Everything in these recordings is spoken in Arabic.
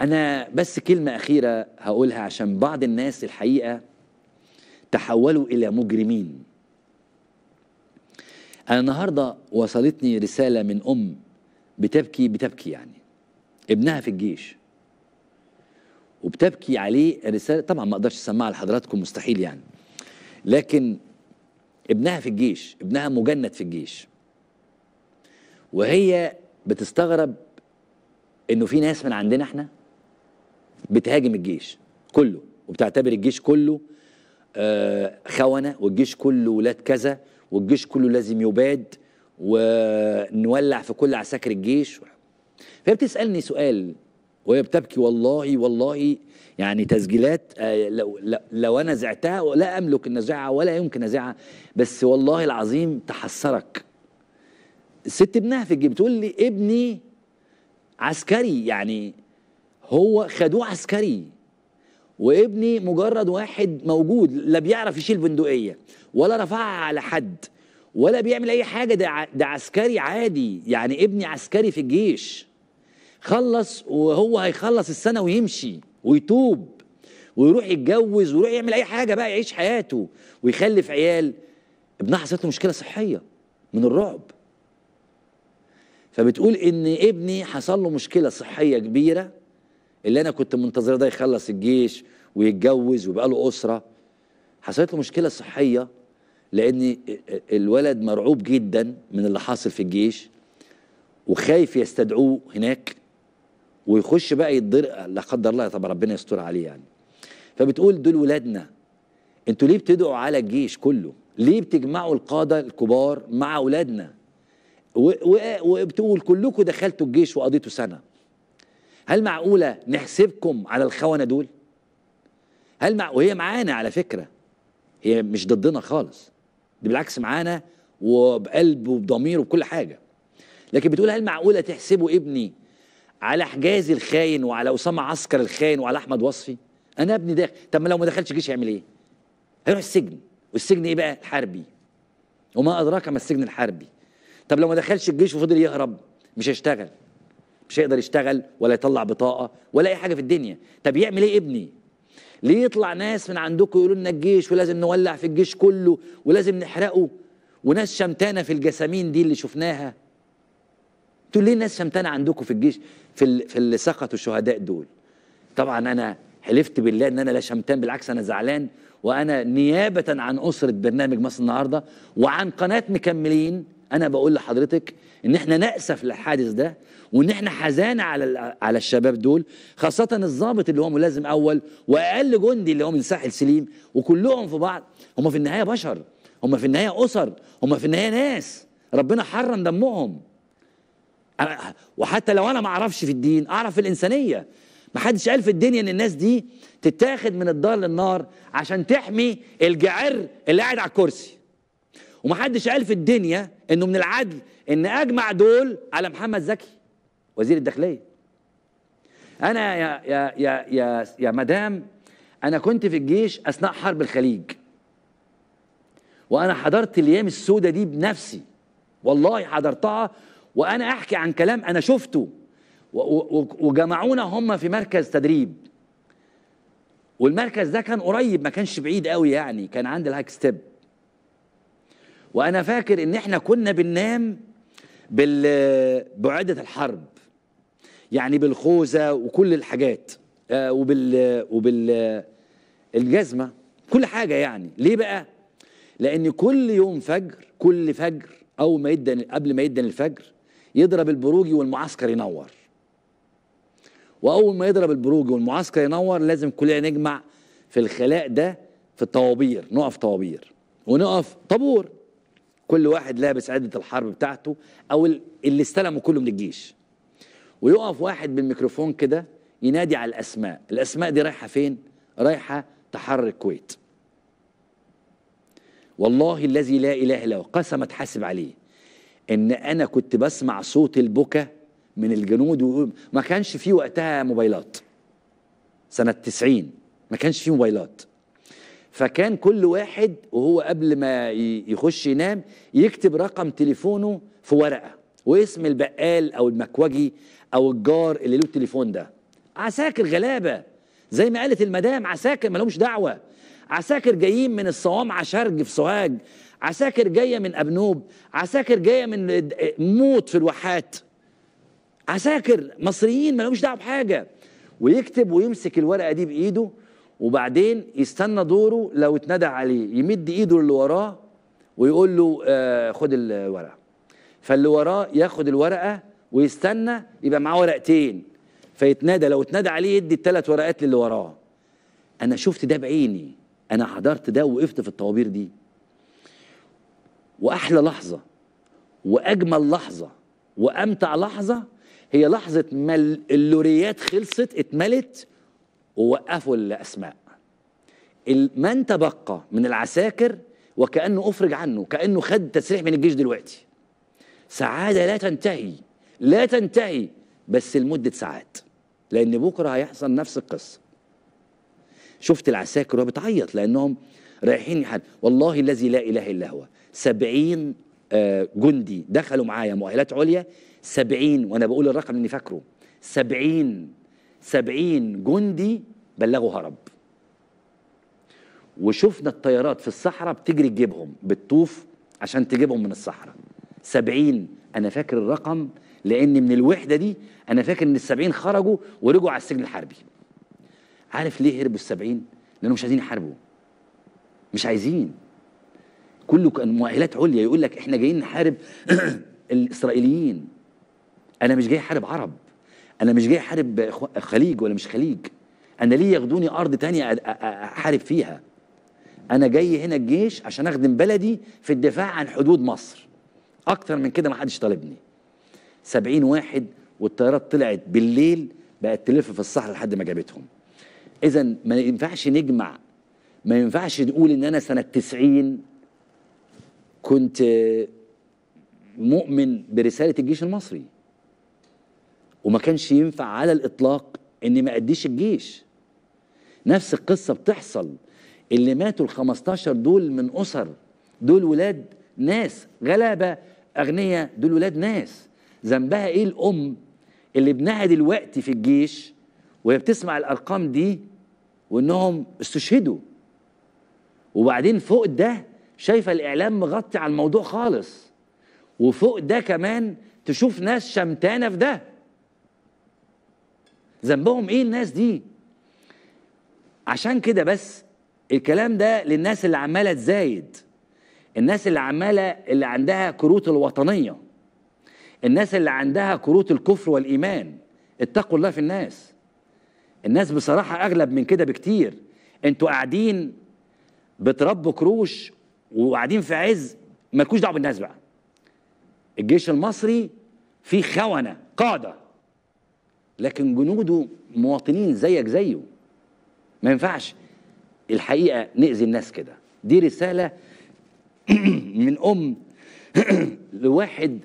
أنا بس كلمة أخيرة هقولها عشان بعض الناس الحقيقة تحولوا إلى مجرمين أنا النهاردة وصلتني رسالة من أم بتبكي بتبكي يعني ابنها في الجيش وبتبكي عليه رسالة طبعا ما أقدرش أسمعها لحضراتكم مستحيل يعني لكن ابنها في الجيش ابنها مجند في الجيش وهي بتستغرب انه في ناس من عندنا احنا بتهاجم الجيش كله وبتعتبر الجيش كله آه، خونه والجيش كله ولاد كذا والجيش كله لازم يباد ونولع في كل عساكر الجيش فهي بتسالني سؤال وهي بتبكي والله والله يعني تسجيلات آه، لو, لو انا زعتها لا املك ازعها ولا يمكن ازعها بس والله العظيم تحسرك ست ابنها في الجيب بتقول لي ابني عسكري يعني هو خدوه عسكري وابني مجرد واحد موجود لا بيعرف يشيل بندقيه ولا رفعها على حد ولا بيعمل اي حاجه ده ده عسكري عادي يعني ابني عسكري في الجيش خلص وهو هيخلص السنه ويمشي ويتوب ويروح يتجوز ويروح يعمل اي حاجه بقى يعيش حياته ويخلف عيال ابنها حصلت له مشكله صحيه من الرعب فبتقول ان ابني حصل له مشكله صحيه كبيره اللي انا كنت منتظره ده يخلص الجيش ويتجوز ويبقى له اسره حصلت له مشكله صحيه لان الولد مرعوب جدا من اللي حاصل في الجيش وخايف يستدعوه هناك ويخش بقى يتضرق لا قدر الله طب ربنا يستر عليه يعني فبتقول دول ولادنا انتوا ليه بتدعوا على الجيش كله ليه بتجمعوا القاده الكبار مع اولادنا وبتقول كلكم دخلتوا الجيش وقضيتوا سنه هل معقولة نحسبكم على الخونة دول هل مع... وهي معانا على فكرة هي مش ضدنا خالص دي بالعكس معانا وبقلب وبضمير وبكل حاجة لكن بتقول هل معقولة تحسبوا ابني على حجازي الخاين وعلى أسامة عسكر الخاين وعلى أحمد وصفي أنا ابني داخل طب ما لو ما دخلش الجيش يعمل إيه هيروح السجن والسجن إيه بقى الحربي وما أدراك ما السجن الحربي طب لو ما دخلش الجيش وفضل يهرب مش هيشتغل مش هيقدر يشتغل ولا يطلع بطاقه ولا اي حاجه في الدنيا طب يعمل ايه ابني ليه يطلع ناس من عندكم يقولوا لنا الجيش ولازم نولع في الجيش كله ولازم نحرقه وناس شمتانه في الجسامين دي اللي شفناها تقول ليه ناس شمتانه عندكم في الجيش في في اللي سقطوا الشهداء دول طبعا انا حلفت بالله ان انا لا شمتان بالعكس انا زعلان وانا نيابه عن اسره برنامج مصر النهارده وعن قناه مكملين انا بقول لحضرتك ان احنا ناسف للحادث ده وان احنا حزانه على على الشباب دول خاصه الضابط اللي هو ملازم اول واقل جندي اللي هو من ساحل سليم وكلهم في بعض هم في النهايه بشر هم في النهايه اسر هم في النهايه ناس ربنا حرم دمهم وحتى لو انا ما اعرفش في الدين اعرف في الانسانيه ما حدش قال في الدنيا ان الناس دي تتاخد من الدار للنار عشان تحمي الجعر اللي قاعد على الكرسي ومحدش قال في الدنيا انه من العدل ان اجمع دول على محمد زكي وزير الداخليه انا يا يا يا يا, يا مدام انا كنت في الجيش اثناء حرب الخليج وانا حضرت الايام السوداء دي بنفسي والله حضرتها وانا احكي عن كلام انا شفته وجمعونا هم في مركز تدريب والمركز ده كان قريب ما كانش بعيد قوي يعني كان عند الهاك ستيب وانا فاكر ان احنا كنا بننام بعدة الحرب يعني بالخوذة وكل الحاجات آه، وبال وبال الجزمة كل حاجة يعني ليه بقى لان كل يوم فجر كل فجر او ما يدن قبل ما يدن الفجر يضرب البروجي والمعسكر ينور واول ما يضرب البروجي والمعسكر ينور لازم كلنا نجمع في الخلاء ده في الطوابير نقف طوابير ونقف طابور كل واحد لابس عدة الحرب بتاعته أو اللي استلموا كله من الجيش ويقف واحد بالميكروفون كده ينادي على الأسماء الأسماء دي رايحة فين؟ رايحة تحرر الكويت والله الذي لا إله إلا هو قسم اتحاسب عليه إن أنا كنت بسمع صوت البكا من الجنود وما كانش في وقتها موبايلات سنة 90 ما كانش في موبايلات فكان كل واحد وهو قبل ما يخش ينام يكتب رقم تليفونه في ورقه واسم البقال او المكوجي او الجار اللي له التليفون ده عساكر غلابه زي ما قالت المدام عساكر ما لهمش دعوه عساكر جايين من الصوامع شرج في سوهاج عساكر جايه من ابنوب عساكر جايه من موت في الواحات عساكر مصريين ما لهمش دعوه بحاجه ويكتب ويمسك الورقه دي بايده وبعدين يستنى دوره لو اتندى عليه يمد ايده للي وراه ويقول له آه خد الورقه فاللي وراه ياخد الورقه ويستنى يبقى معاه ورقتين فيتنادى لو اتنادى عليه يدي الثلاث ورقات للي وراه انا شفت ده بعيني انا حضرت ده ووقفت في الطوابير دي واحلى لحظه واجمل لحظه وامتع لحظه هي لحظه ما اللوريات خلصت اتملت ووقفوا الأسماء من تبقى من العساكر وكأنه أفرج عنه كأنه خد تسريح من الجيش دلوقتي سعادة لا تنتهي لا تنتهي بس لمدة ساعات لأن بكرة هيحصل نفس القصة شفت العساكر وهي بتعيط لأنهم رايحين يحل والله الذي لا إله إلا هو سبعين آه، جندي دخلوا معايا مؤهلات عليا سبعين وأنا بقول الرقم اللي فاكره سبعين سبعين جندي بلغوا هرب وشفنا الطيارات في الصحراء بتجري تجيبهم بتطوف عشان تجيبهم من الصحراء سبعين أنا فاكر الرقم لأن من الوحدة دي أنا فاكر إن السبعين خرجوا ورجعوا على السجن الحربي عارف ليه هربوا السبعين؟ لأنهم مش عايزين يحاربوا مش عايزين كله كان مؤهلات عليا يقول لك احنا جايين نحارب الاسرائيليين انا مش جاي احارب عرب انا مش جاي احارب خليج ولا مش خليج انا ليه ياخدوني ارض تانية احارب فيها انا جاي هنا الجيش عشان اخدم بلدي في الدفاع عن حدود مصر اكتر من كده ما حدش طالبني سبعين واحد والطيارات طلعت بالليل بقت تلف في الصحراء لحد ما جابتهم اذا ما ينفعش نجمع ما ينفعش نقول ان انا سنه 90 كنت مؤمن برساله الجيش المصري وما كانش ينفع على الاطلاق اني ما اديش الجيش نفس القصه بتحصل اللي ماتوا ال 15 دول من اسر دول ولاد ناس غلابه اغنياء دول ولاد ناس ذنبها ايه الام اللي ابنها دلوقتي في الجيش وهي بتسمع الارقام دي وانهم استشهدوا وبعدين فوق ده شايفه الاعلام مغطي على الموضوع خالص وفوق ده كمان تشوف ناس شمتانه في ده ذنبهم ايه الناس دي عشان كده بس الكلام ده للناس اللي عماله تزايد الناس اللي عماله اللي عندها كروت الوطنيه الناس اللي عندها كروت الكفر والايمان اتقوا الله في الناس الناس بصراحه اغلب من كده بكتير انتوا قاعدين بتربوا كروش وقاعدين في عز مالكوش دعوه بالناس بقى الجيش المصري فيه خونه قاده لكن جنوده مواطنين زيك زيه ما ينفعش الحقيقه ناذي الناس كده دي رساله من ام لواحد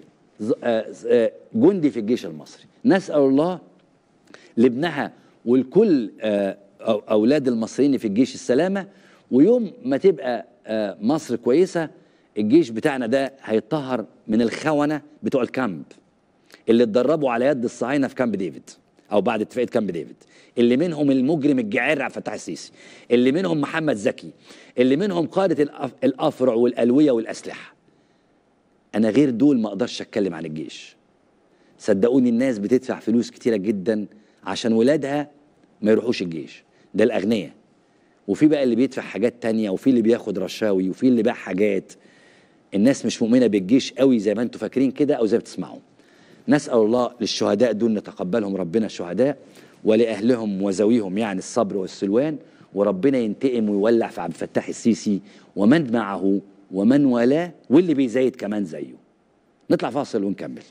آه، آه، جندي في الجيش المصري نسال الله لابنها ولكل آه، اولاد المصريين في الجيش السلامه ويوم ما تبقى مصر كويسه الجيش بتاعنا ده هيتطهر من الخونه بتوع الكامب اللي اتدربوا على يد الصهاينه في كامب ديفيد او بعد اتفاقيه كامب ديفيد اللي منهم المجرم الجعير عبد الفتاح السيسي اللي منهم محمد زكي اللي منهم قاده الافرع والالويه والاسلحه انا غير دول ما اقدرش اتكلم عن الجيش صدقوني الناس بتدفع فلوس كتيره جدا عشان ولادها ما يروحوش الجيش ده الاغنياء وفي بقى اللي بيدفع حاجات تانية وفي اللي بياخد رشاوي وفي اللي باع حاجات الناس مش مؤمنه بالجيش قوي زي ما انتوا فاكرين كده او زي ما بتسمعوا نسأل الله للشهداء دول نتقبلهم ربنا الشهداء ولأهلهم وزويهم يعني الصبر والسلوان وربنا ينتقم ويولع في عبد الفتاح السيسي ومن معه ومن والاه واللي بيزايد كمان زيه نطلع فاصل ونكمل